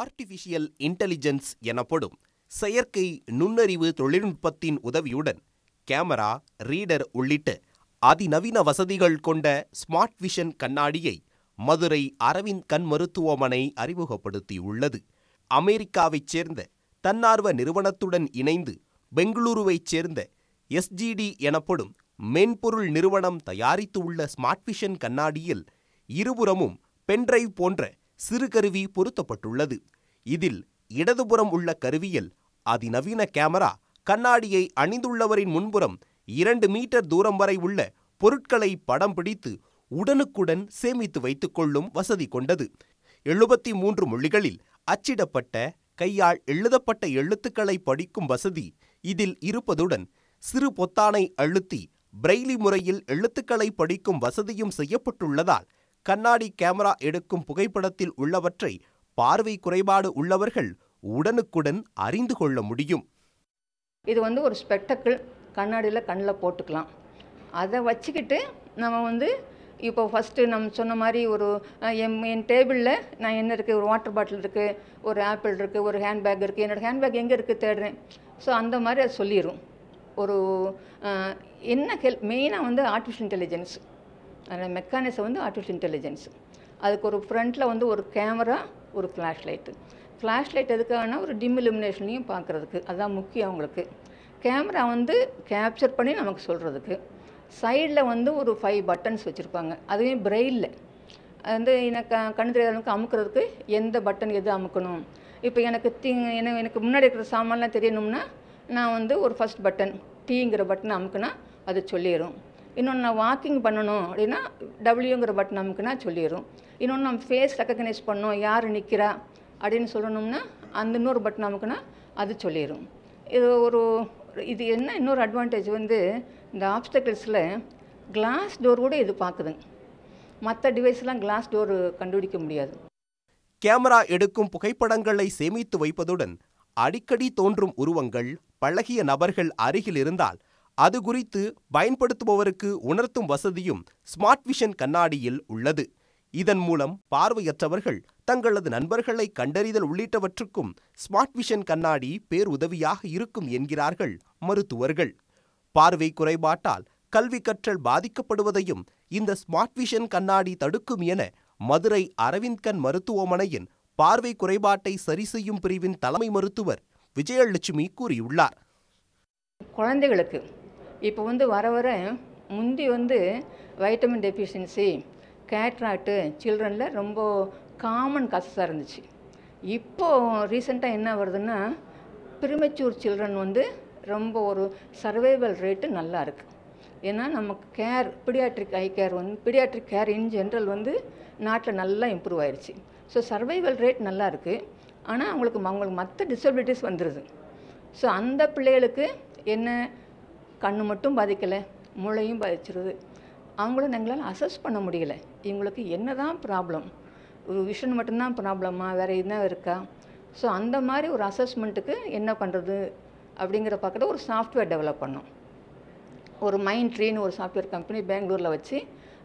artificial intelligence எனப்படும் செயற்கை நுண்ணறிவு தொழில்நுட்பத்தின் உதவியுடன் கேமரா ரீடர் உள்ளிட்ட அதிநவீன வசதிகள் கொண்ட ஸ்மார்ட் விஷன் கண்ணாடியை மதுரை அரவிந்த் கண் மருத்துவமனை அறிமுகப்படுத்தியுள்ளது அமெரிக்காவைச் சேர்ந்த தன்னார்வ நிறுவனத்துடன் இணைந்து பெங்களூருவைச் சேர்ந்த எஸ்ஜிடி எனப்படும் மென்பொருள் நிறுவனம் தயாரித்துள்ள ஸ்மார்ட் விஷன் கண்ணாடியில் இருபுறமும் பென்ட்ரைவ் போன்ற சிறு கருவி பொருத்தப்பட்டுள்ளது இதில் இடதுபுறம் உள்ள கருவியில் அதிநவீன கேமரா கண்ணாடியை அணிந்துள்ளவரின் முன்புறம் இரண்டு மீட்டர் தூரம் வரை உள்ள பொருட்களை படம் பிடித்து உடனுக்குடன் சேமித்து வைத்துக் கொள்ளும் வசதி கொண்டது எழுபத்தி மூன்று மொழிகளில் அச்சிடப்பட்ட கையால் எழுதப்பட்ட எழுத்துக்களை படிக்கும் வசதி இதில் இருப்பதுடன் சிறு பொத்தானை அழுத்தி பிரெய்லி முறையில் எழுத்துக்களை படிக்கும் வசதியும் செய்யப்பட்டுள்ளதால் கண்ணாடி கேமரா எடுக்கும் புகைப்படத்தில் உள்ளவற்றை பார்வை குறைபாடு உள்ளவர்கள் உடனுக்குடன் அறிந்து கொள்ள முடியும் இது வந்து ஒரு ஸ்பெக்டக்கிள் கண்ணாடியில் கண்ணில் போட்டுக்கலாம் அதை வச்சுக்கிட்டு நம்ம வந்து இப்போ ஃபஸ்ட்டு நம்ம சொன்ன மாதிரி ஒரு என் என் டேபிளில் நான் என்ன இருக்குது ஒரு வாட்டர் பாட்டில் இருக்குது ஒரு ஆப்பிள் இருக்குது ஒரு ஹேண்ட்பேக் இருக்குது என்னோடய ஹேண்ட்பேக் எங்கே இருக்குது தேடுறேன் ஸோ அந்த மாதிரி அது சொல்லிடும் ஒரு என்ன ஹெல்ப் மெயினாக வந்து ஆர்டிஃபிஷியல் இன்டெலிஜென்ஸ் அதனால் மெக்கானிசம் வந்து ஆர்டிஃபிஷியல் இன்டெலிஜென்ஸ் அதுக்கு ஒரு ஃப்ரண்ட்டில் வந்து ஒரு கேமரா ஒரு ஃப்ளாஷ் லைட்டு ஃப்ளாஷ் லைட் எதுக்காகனா ஒரு டிம் இலுமினேஷன்லையும் பார்க்குறதுக்கு அதுதான் முக்கியம் அவங்களுக்கு கேமரா வந்து கேப்சர் பண்ணி நமக்கு சொல்கிறதுக்கு சைடில் வந்து ஒரு ஃபைவ் பட்டன்ஸ் வச்சுருப்பாங்க அதுவே பிரெயிலில் வந்து எனக்கு கண் தெரியாதவனுக்கு அமுக்கிறதுக்கு எந்த பட்டன் எது அமுக்கணும் இப்போ எனக்கு தீ எனக்கு எனக்கு முன்னாடி இருக்கிற சாமான்லாம் தெரியணும்னா நான் வந்து ஒரு ஃபஸ்ட் பட்டன் டீங்கிற பட்டன் அமுக்குனா அது சொல்லிடும் இன்னொன்று நான் வாக்கிங் பண்ணணும் அப்படின்னா டபிள்யூங்கிற பட்டன் அமுக்குனா சொல்லிடும் இன்னொன்று நம்ம ஃபேஸ் ரெக்கக்னைஸ் பண்ணோம் யார் நிற்கிறா அப்படின்னு சொல்லணும்னா அந்த இன்னொரு பட்டன் அமுக்குனா அது சொல்லிடும் இது ஒரு இது என்ன இன்னொரு அட்வான்டேஜ் வந்து இந்த ஆப்ஸ்டக்கிள்ஸில் கிளாஸ் டோர் கூட இது பார்க்குதுங்க மற்ற டிவைஸ்லாம் கிளாஸ் டோர் கண்டுபிடிக்க முடியாது கேமரா எடுக்கும் புகைப்படங்களை சேமித்து வைப்பதுடன் அடிக்கடி தோன்றும் உருவங்கள் பழகிய நபர்கள் அருகில் இருந்தால் அது குறித்து பயன்படுத்துபவருக்கு உணர்த்தும் வசதியும் ஸ்மார்ட் விஷன் கண்ணாடியில் உள்ளது இதன் மூலம் பார்வையற்றவர்கள் தங்களது நண்பர்களை கண்டறிதல் உள்ளிட்டவற்றுக்கும் ஸ்மார்ட் விஷன் கண்ணாடி பேருதவியாக இருக்கும் என்கிறார்கள் மருத்துவர்கள் பார்வை குறைபாட்டால் கல்வி கற்றல் பாதிக்கப்படுவதையும் இந்த ஸ்மார்ட் விஷன் கண்ணாடி தடுக்கும் என மதுரை அரவிந்த் கண் மருத்துவமனையின் பார்வை குறைபாட்டை சரி செய்யும் பிரிவின் தலைமை மருத்துவர் விஜயலட்சுமி கூறியுள்ளார் குழந்தைகளுக்கு இப்போ வந்து வர வர முந்தி வந்து வைட்டமின் டெஃபிஷியன்சி கேட்ராக்டு சில்ட்ரனில் ரொம்ப காமன் கசஸாக இருந்துச்சு இப்போது ரீசெண்டாக என்ன வருதுன்னா பிரிமெச்சூர் சில்ட்ரன் வந்து ரொம்ப ஒரு சர்வைவல் ரேட்டு நல்லா இருக்குது ஏன்னா நமக்கு கேர் பிடியாட்ரிக் ஐ கேர் வந்து பிடியாட்ரிக் கேர் இன் ஜென்ரல் வந்து நாட்டில் நல்லா இம்ப்ரூவ் ஆயிடுச்சு ஸோ சர்வைவல் ரேட் நல்லா இருக்குது ஆனால் அவங்களுக்கு அவங்களுக்கு மற்ற டிசபிலிட்டிஸ் வந்துடுது ஸோ அந்த பிள்ளைகளுக்கு என்ன கண் மட்டும் பாதிக்கலை மூளையும் பாதிச்சிருது அவங்களும் எங்களால் அசஸ் பண்ண முடியல இவங்களுக்கு என்ன தான் ப்ராப்ளம் ஒரு விஷன் மட்டும்தான் ப்ராப்ளமா வேறு என்ன இருக்கா ஸோ அந்த மாதிரி ஒரு அசஸ்மெண்ட்டுக்கு என்ன பண்ணுறது அப்படிங்கிற பக்கத்தில் ஒரு சாஃப்ட்வேர் டெவலப் பண்ணோம் ஒரு மைண்ட் ட்ரீன்னு ஒரு சாஃப்ட்வேர் கம்பெனி பெங்களூரில் வச்சு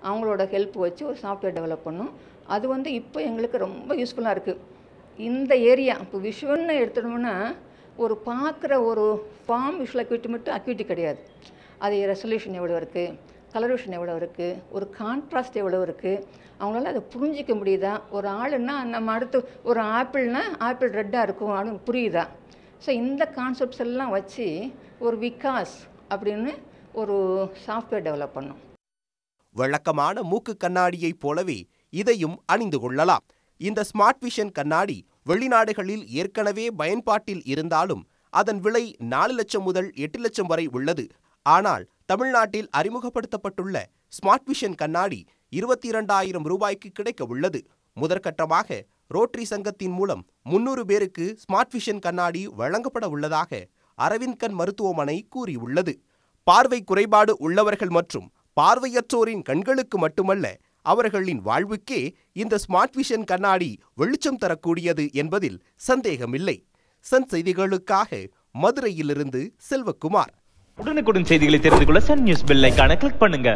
அவங்களோட ஹெல்ப் வச்சு ஒரு சாஃப்ட்வேர் டெவலப் பண்ணோம் அது வந்து இப்போ எங்களுக்கு ரொம்ப யூஸ்ஃபுல்லாக இருக்குது இந்த ஏரியா இப்போ விஷுவன்னு எடுத்துட்டோம்னா ஒரு பார்க்குற ஒரு ஃபார்ம் விஷுவல் அக்யூட்டி மட்டும் அக்யூட்டி கிடையாது அது ரெசல்யூஷன் எவ்வளோ இருக்குது கலர் எவ்வளோ இருக்குது ஒரு கான்ட்ராஸ்ட் எவ்வளோ இருக்குது அவங்களால அதை புரிஞ்சிக்க முடியுதா ஒரு ஆளுன்னா நம்ம அடுத்து ஒரு ஆப்பிள்னா ஆப்பிள் ரெட்டாக இருக்கும் அப்படின்னு புரியுதா ஸோ இந்த கான்செப்ட்ஸ் எல்லாம் வச்சு ஒரு விகாஸ் அப்படின்னு ஒரு சாஃப்ட்வேர் டெவலப் பண்ணும் வழக்கமான மூக்கு கண்ணாடியைப் போலவே இதையும் அணிந்து கொள்ளலாம் இந்த ஸ்மார்ட் விஷன் கண்ணாடி வெளிநாடுகளில் ஏற்கனவே பயன்பாட்டில் இருந்தாலும் அதன் விலை நாலு லட்சம் முதல் எட்டு லட்சம் வரை உள்ளது ஆனால் தமிழ்நாட்டில் அறிமுகப்படுத்தப்பட்டுள்ள ஸ்மார்ட் விஷன் கண்ணாடி இருபத்தி இரண்டாயிரம் ரூபாய்க்கு கிடைக்க உள்ளது முதற்கட்டமாக ரோட்டரி சங்கத்தின் மூலம் முன்னூறு பேருக்கு ஸ்மார்ட் விஷன் கண்ணாடி வழங்கப்பட உள்ளதாக அரவிந்த் கண் மருத்துவமனை கூறியுள்ளது பார்வை குறைபாடு உள்ளவர்கள் மற்றும் பார்வையற்றோரின் கண்களுக்கு மட்டுமல்ல அவர்களின் வாழ்வுக்கே இந்த ஸ்மார்ட் விஷன் கண்ணாடி வெளிச்சம் தரக்கூடியது என்பதில் சந்தேகமில்லை சன் செய்திகளுக்காக மதுரையிலிருந்து செல்வக்குமார் உடனுக்குடன் செய்திகளை தெரிந்து கொள்ள சன் நியூஸ் பெல்லைக்கான கிளிக் பண்ணுங்க